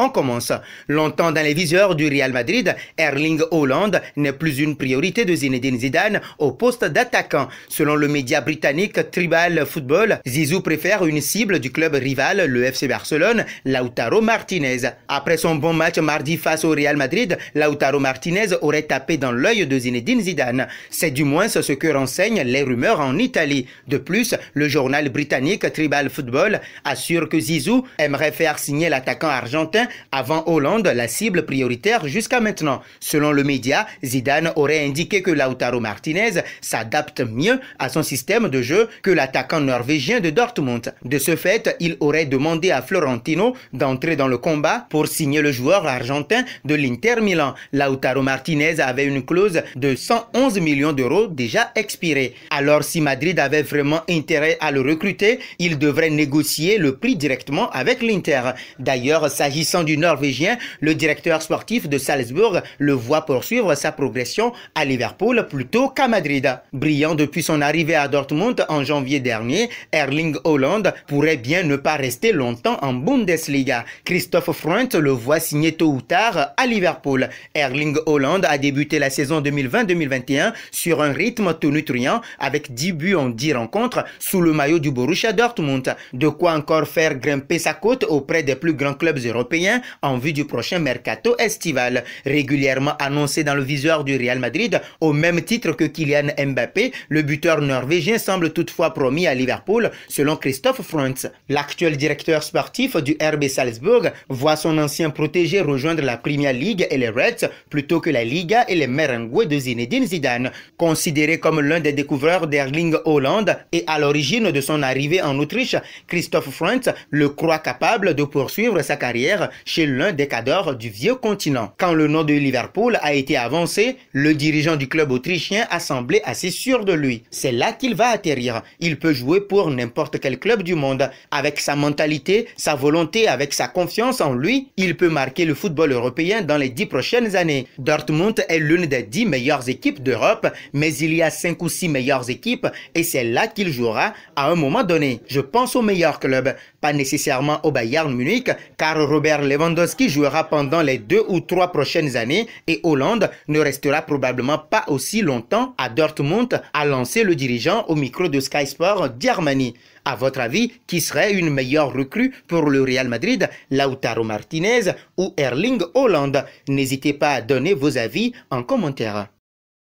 On commence. Longtemps dans les viseurs du Real Madrid, Erling Haaland n'est plus une priorité de Zinedine Zidane au poste d'attaquant. Selon le média britannique Tribal Football, Zizou préfère une cible du club rival, le FC Barcelone, Lautaro Martinez. Après son bon match mardi face au Real Madrid, Lautaro Martinez aurait tapé dans l'œil de Zinedine Zidane. C'est du moins ce que renseignent les rumeurs en Italie. De plus, le journal britannique Tribal Football assure que Zizou aimerait faire signer l'attaquant argentin avant Hollande, la cible prioritaire jusqu'à maintenant. Selon le média, Zidane aurait indiqué que Lautaro Martinez s'adapte mieux à son système de jeu que l'attaquant norvégien de Dortmund. De ce fait, il aurait demandé à Florentino d'entrer dans le combat pour signer le joueur argentin de l'Inter Milan. Lautaro Martinez avait une clause de 111 millions d'euros déjà expirée. Alors si Madrid avait vraiment intérêt à le recruter, il devrait négocier le prix directement avec l'Inter. D'ailleurs, s'agissant du Norvégien, le directeur sportif de Salzburg le voit poursuivre sa progression à Liverpool plutôt qu'à Madrid. Brillant depuis son arrivée à Dortmund en janvier dernier, Erling Holland pourrait bien ne pas rester longtemps en Bundesliga. Christophe Freund le voit signer tôt ou tard à Liverpool. Erling Holland a débuté la saison 2020-2021 sur un rythme tout nutriant avec 10 buts en 10 rencontres sous le maillot du Borussia Dortmund. De quoi encore faire grimper sa côte auprès des plus grands clubs européens en vue du prochain mercato estival. Régulièrement annoncé dans le viseur du Real Madrid, au même titre que Kylian Mbappé, le buteur norvégien semble toutefois promis à Liverpool, selon Christophe Frantz. L'actuel directeur sportif du RB Salzburg voit son ancien protégé rejoindre la Premier League et les Reds plutôt que la Liga et les Merengues de Zinedine Zidane. Considéré comme l'un des découvreurs d'Erling Hollande et à l'origine de son arrivée en Autriche, Christophe Frantz le croit capable de poursuivre sa carrière chez l'un des cadors du vieux continent. Quand le nom de Liverpool a été avancé, le dirigeant du club autrichien a semblé assez sûr de lui. C'est là qu'il va atterrir. Il peut jouer pour n'importe quel club du monde. Avec sa mentalité, sa volonté, avec sa confiance en lui, il peut marquer le football européen dans les dix prochaines années. Dortmund est l'une des dix meilleures équipes d'Europe, mais il y a cinq ou six meilleures équipes et c'est là qu'il jouera à un moment donné. Je pense au meilleur club, pas nécessairement au Bayern Munich, car Robert Lewandowski jouera pendant les deux ou trois prochaines années et Hollande ne restera probablement pas aussi longtemps à Dortmund, à lancer le dirigeant au micro de Sky Sport Germany. À votre avis, qui serait une meilleure recrue pour le Real Madrid, Lautaro Martinez ou Erling Hollande N'hésitez pas à donner vos avis en commentaire.